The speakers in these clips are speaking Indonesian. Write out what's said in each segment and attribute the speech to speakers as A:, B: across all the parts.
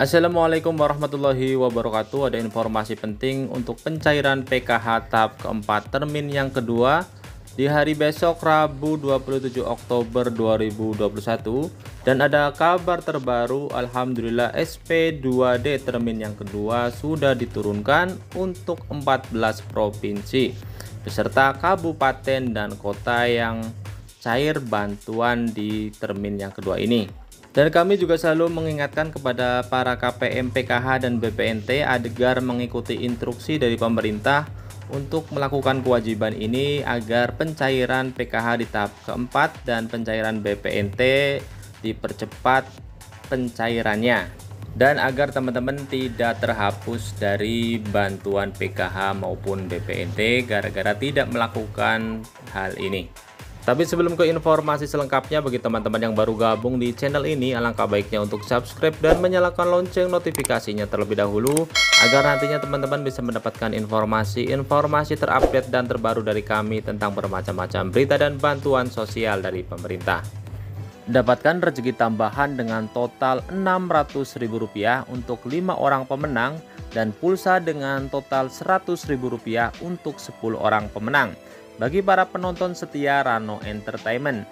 A: Assalamualaikum warahmatullahi wabarakatuh. Ada informasi penting untuk pencairan PKH tahap keempat termin yang kedua di hari besok Rabu 27 Oktober 2021 dan ada kabar terbaru Alhamdulillah SP2D termin yang kedua sudah diturunkan untuk 14 provinsi beserta kabupaten dan kota yang cair bantuan di termin yang kedua ini. Dan kami juga selalu mengingatkan kepada para KPM PKH dan BPNT agar mengikuti instruksi dari pemerintah untuk melakukan kewajiban ini agar pencairan PKH di tahap keempat dan pencairan BPNT dipercepat pencairannya dan agar teman-teman tidak terhapus dari bantuan PKH maupun BPNT gara-gara tidak melakukan hal ini. Tapi sebelum ke informasi selengkapnya bagi teman-teman yang baru gabung di channel ini alangkah baiknya untuk subscribe dan menyalakan lonceng notifikasinya terlebih dahulu agar nantinya teman-teman bisa mendapatkan informasi-informasi terupdate dan terbaru dari kami tentang bermacam-macam berita dan bantuan sosial dari pemerintah. Dapatkan rezeki tambahan dengan total Rp600.000 untuk 5 orang pemenang dan pulsa dengan total Rp100.000 untuk 10 orang pemenang. Bagi para penonton setia Rano Entertainment,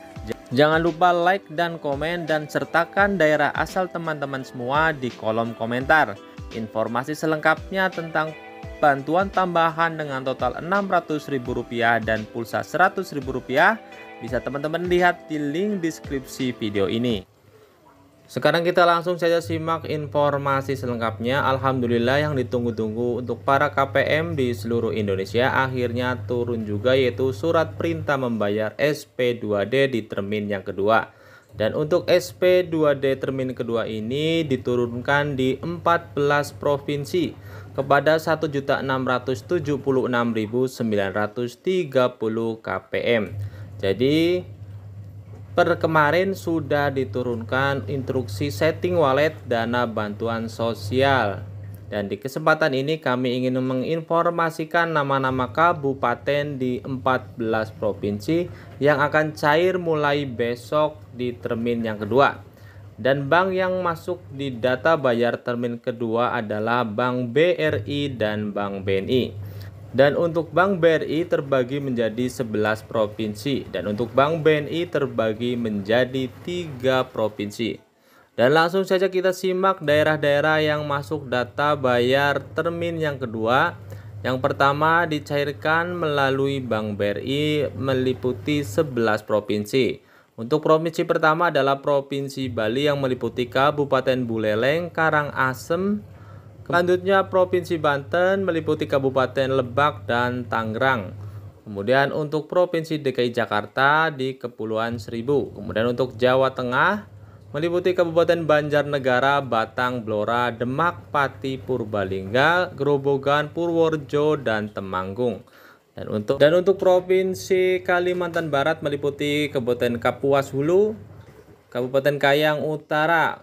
A: jangan lupa like dan komen dan sertakan daerah asal teman-teman semua di kolom komentar. Informasi selengkapnya tentang bantuan tambahan dengan total Rp600.000 dan pulsa Rp100.000 bisa teman-teman lihat di link deskripsi video ini. Sekarang kita langsung saja simak informasi selengkapnya. Alhamdulillah yang ditunggu-tunggu untuk para KPM di seluruh Indonesia akhirnya turun juga yaitu surat perintah membayar SP2D di termin yang kedua. Dan untuk SP2D termin kedua ini diturunkan di 14 provinsi kepada 1.676.930 KPM. Jadi per kemarin sudah diturunkan instruksi setting wallet dana bantuan sosial. Dan di kesempatan ini kami ingin menginformasikan nama-nama kabupaten di 14 provinsi yang akan cair mulai besok di termin yang kedua. Dan bank yang masuk di data bayar termin kedua adalah Bank BRI dan Bank BNI. Dan untuk Bank BRI terbagi menjadi 11 provinsi dan untuk Bank BNI terbagi menjadi 3 provinsi. Dan langsung saja kita simak daerah-daerah yang masuk data bayar termin yang kedua. Yang pertama dicairkan melalui Bank BRI meliputi 11 provinsi. Untuk provinsi pertama adalah Provinsi Bali yang meliputi Kabupaten Buleleng, Karangasem, Selanjutnya Provinsi Banten meliputi Kabupaten Lebak dan Tangerang. Kemudian untuk Provinsi DKI Jakarta di Kepulauan Seribu. Kemudian untuk Jawa Tengah meliputi Kabupaten Banjarnegara, Batang, Blora, Demak, Pati, Purbalingga, Grobogan, Purworejo, dan Temanggung. Dan untuk dan untuk Provinsi Kalimantan Barat meliputi Kabupaten Kapuas Hulu, Kabupaten Kayang Utara,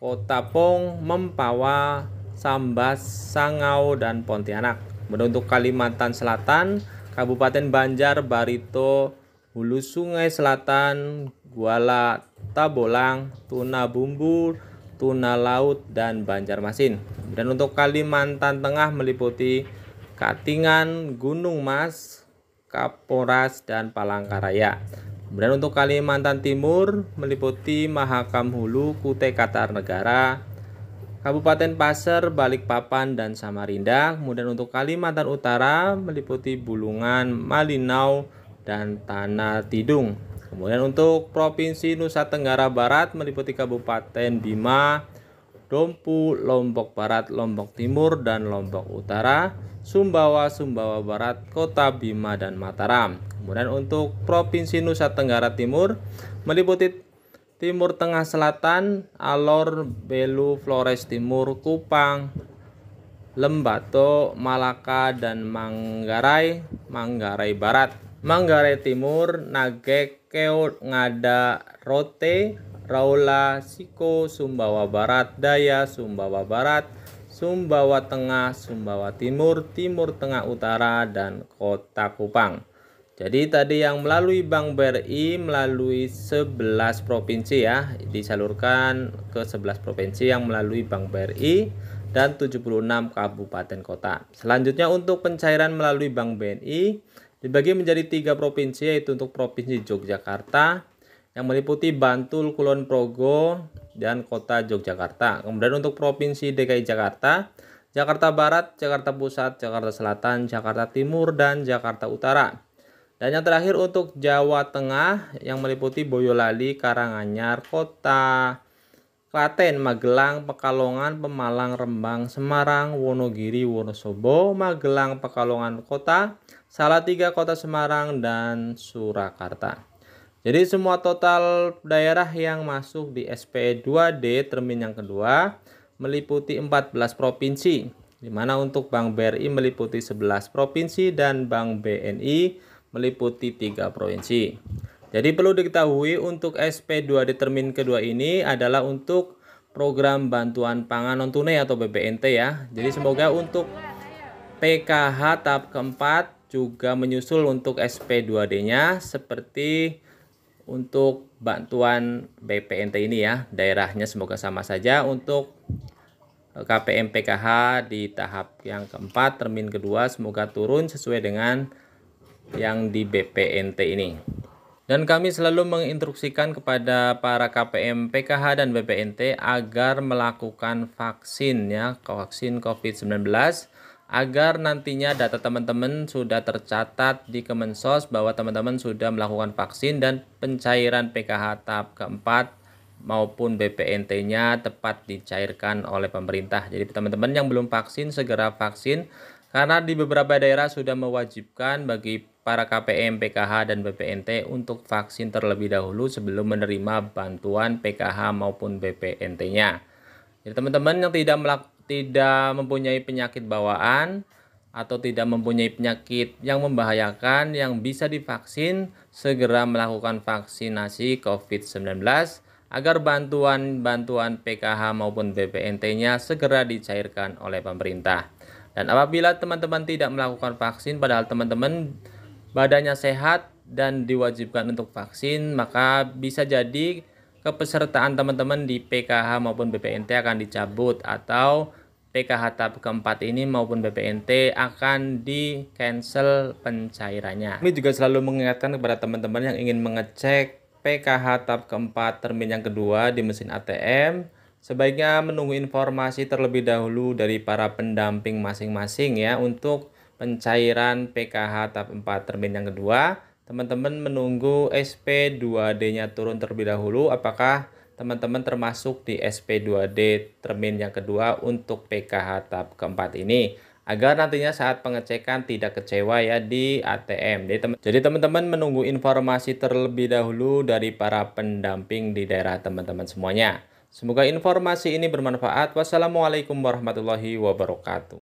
A: Kota Pong, Mempawah. Sambas, Sangau, dan Pontianak. Kemudian untuk Kalimantan Selatan, Kabupaten Banjar, Barito, Hulu Sungai Selatan, Guala Tabolang, Tuna Bumbu, Tuna Laut, dan Banjarmasin. Dan untuk Kalimantan Tengah meliputi Katingan, Gunung Mas, Kaporas, dan Palangkaraya. Kemudian untuk Kalimantan Timur meliputi Mahakam Hulu, Kutai Negara. Kabupaten Pasir, Balikpapan, dan Samarinda. Kemudian untuk Kalimantan Utara meliputi Bulungan, Malinau, dan Tanah Tidung. Kemudian untuk Provinsi Nusa Tenggara Barat meliputi Kabupaten Bima, Dompu, Lombok Barat, Lombok Timur, dan Lombok Utara, Sumbawa, Sumbawa Barat, Kota Bima, dan Mataram. Kemudian untuk Provinsi Nusa Tenggara Timur meliputi Timur Tengah Selatan, Alor, Belu, Flores Timur, Kupang, Lembato, Malaka, dan Manggarai, Manggarai Barat, Manggarai Timur, Nagekeo, Ngada, Rote, Raula, Siko, Sumbawa Barat, Daya, Sumbawa Barat, Sumbawa Tengah, Sumbawa Timur, Timur Tengah Utara, dan Kota Kupang. Jadi tadi yang melalui Bank BRI melalui 11 provinsi ya, disalurkan ke 11 provinsi yang melalui Bank BRI dan 76 kabupaten kota. Selanjutnya untuk pencairan melalui Bank BNI dibagi menjadi tiga provinsi yaitu untuk Provinsi Yogyakarta yang meliputi Bantul, Kulon Progo, dan Kota Yogyakarta. Kemudian untuk Provinsi DKI Jakarta, Jakarta Barat, Jakarta Pusat, Jakarta Selatan, Jakarta Timur, dan Jakarta Utara. Dan yang terakhir untuk Jawa Tengah yang meliputi Boyolali, Karanganyar, Kota, Klaten, Magelang, Pekalongan, Pemalang, Rembang, Semarang, Wonogiri, Wonosobo, Magelang, Pekalongan Kota, Salatiga Kota Semarang, dan Surakarta. Jadi semua total daerah yang masuk di SPE 2D termin yang kedua meliputi 14 provinsi, di mana untuk Bank BRI meliputi 11 provinsi dan Bank BNI meliputi tiga provinsi. Jadi perlu diketahui untuk SP2 determin kedua ini adalah untuk program bantuan pangan non tunai atau BPNT ya. Jadi semoga untuk PKH tahap keempat juga menyusul untuk SP2D-nya seperti untuk bantuan BPNT ini ya daerahnya semoga sama saja untuk eh, KPM PKH di tahap yang keempat termin kedua semoga turun sesuai dengan yang di BPNT ini. Dan kami selalu menginstruksikan kepada para KPM PKH dan BPNT agar melakukan vaksin ya, vaksin COVID-19 agar nantinya data teman-teman sudah tercatat di Kemensos bahwa teman-teman sudah melakukan vaksin dan pencairan PKH tahap keempat maupun BPNT-nya tepat dicairkan oleh pemerintah. Jadi teman-teman yang belum vaksin segera vaksin karena di beberapa daerah sudah mewajibkan bagi para KPM, PKH, dan BPNT untuk vaksin terlebih dahulu sebelum menerima bantuan PKH maupun BPNT-nya. Jadi teman-teman yang tidak melak tidak mempunyai penyakit bawaan atau tidak mempunyai penyakit yang membahayakan yang bisa divaksin, segera melakukan vaksinasi COVID-19 agar bantuan-bantuan PKH maupun BPNT-nya segera dicairkan oleh pemerintah. Dan apabila teman-teman tidak melakukan vaksin, padahal teman-teman badannya sehat dan diwajibkan untuk vaksin, maka bisa jadi kepesertaan teman-teman di PKH maupun BPNT akan dicabut atau PKH tahap keempat ini maupun BPNT akan di cancel pencairannya. Kami juga selalu mengingatkan kepada teman-teman yang ingin mengecek PKH tahap keempat termin yang kedua di mesin ATM sebaiknya menunggu informasi terlebih dahulu dari para pendamping masing-masing ya untuk pencairan PKH tahap 4 termin yang kedua, teman-teman menunggu SP2D-nya turun terlebih dahulu apakah teman-teman termasuk di SP2D termin yang kedua untuk PKH tahap keempat ini agar nantinya saat pengecekan tidak kecewa ya di ATM. Jadi teman-teman menunggu informasi terlebih dahulu dari para pendamping di daerah teman-teman semuanya. Semoga informasi ini bermanfaat. Wassalamualaikum warahmatullahi wabarakatuh.